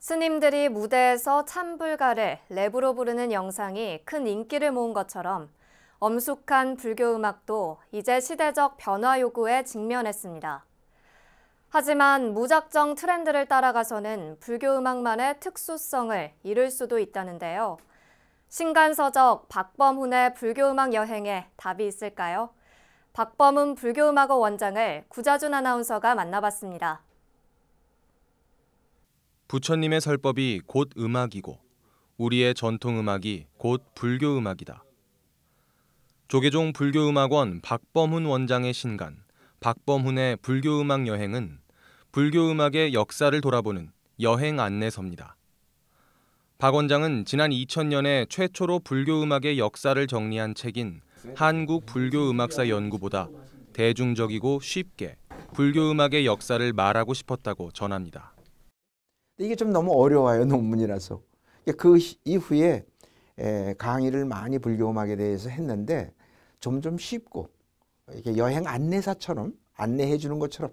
스님들이 무대에서 찬불가를 랩으로 부르는 영상이 큰 인기를 모은 것처럼 엄숙한 불교 음악도 이제 시대적 변화 요구에 직면했습니다. 하지만 무작정 트렌드를 따라가서는 불교 음악만의 특수성을 잃을 수도 있다는데요. 신간서적 박범훈의 불교 음악 여행에 답이 있을까요? 박범훈 불교 음악원 원장을 구자준 아나운서가 만나봤습니다. 부처님의 설법이 곧 음악이고 우리의 전통 음악이 곧 불교 음악이다. 조계종 불교음악원 박범훈 원장의 신간 박범훈의 불교음악 여행은 불교음악의 역사를 돌아보는 여행 안내서입니다. 박 원장은 지난 2000년에 최초로 불교음악의 역사를 정리한 책인 한국 불교음악사 연구보다 대중적이고 쉽게 불교음악의 역사를 말하고 싶었다고 전합니다. 이게 좀 너무 어려워요 논문이라서. 그 이후에 에, 강의를 많이 불교음악에 대해서 했는데 점점 쉽고 이렇게 여행 안내사처럼 안내해 주는 것처럼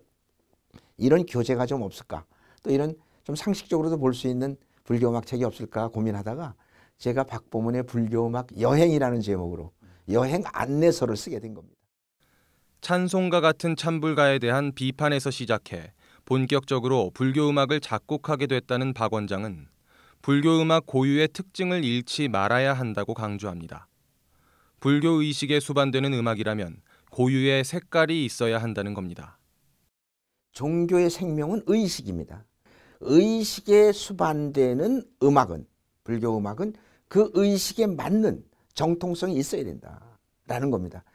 이런 교재가 좀 없을까 또 이런 좀 상식적으로도 볼 수 있는 불교음악 책이 없을까 고민하다가 제가 박보문의 불교음악 여행이라는 제목으로 여행 안내서를 쓰게 된 겁니다. 찬송가 같은 찬불가에 대한 비판에서 시작해 본격적으로 불교 음악을 작곡하게 됐다는 박 원장은 불교 음악 고유의 특징을 잃지 말아야 한다고 강조합니다. 불교 의식에 수반되는 음악이라면 고유의 색깔이 있어야 한다는 겁니다. 종교의 생명은 의식입니다. 의식에 수반되는 음악은 불교 음악은 그 의식에 맞는 정통성이 있어야 된다라는 겁니다.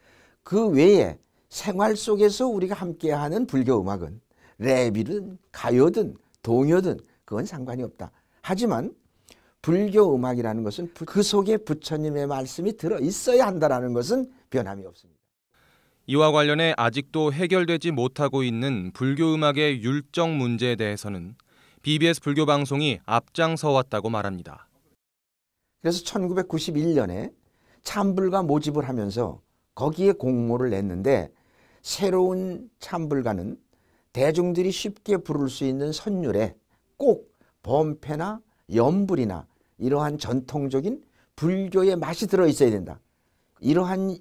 그 외에 생활 속에서 우리가 함께하는 불교 음악은 랩이든 가요든 동요든 그건 상관이 없다. 하지만 불교 음악이라는 것은 그 속에 부처님의 말씀이 들어 있어야 한다는 것은 변함이 없습니다. 이와 관련해 아직도 해결되지 못하고 있는 불교 음악의 율정 문제에 대해서는 BBS 불교 방송이 앞장서 왔다고 말합니다. 그래서 1991년에 참불가 모집을 하면서 거기에 공모를 냈는데 새로운 참불가는 대중들이 쉽게 부를 수 있는 선율에 꼭 범패나 연불이나 이러한 전통적인 불교의 맛이 들어 있어야 된다. 이러한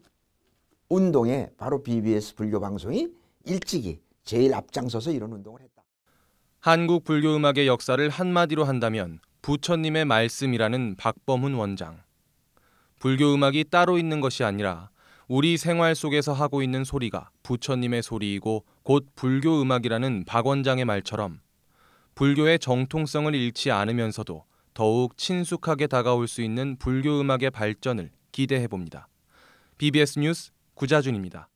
운동에 바로 BBS 불교 방송이 일찍이 제일 앞장서서 이런 운동을 했다. 한국 불교 음악의 역사를 한마디로 한다면 부처님의 말씀이라는 박범훈 원장. 불교 음악이 따로 있는 것이 아니라 우리 생활 속에서 하고 있는 소리가 부처님의 소리이고 곧 불교 음악이라는 박 원장의 말처럼 불교의 정통성을 잃지 않으면서도 더욱 친숙하게 다가올 수 있는 불교 음악의 발전을 기대해 봅니다. BBS 뉴스 구자준입니다.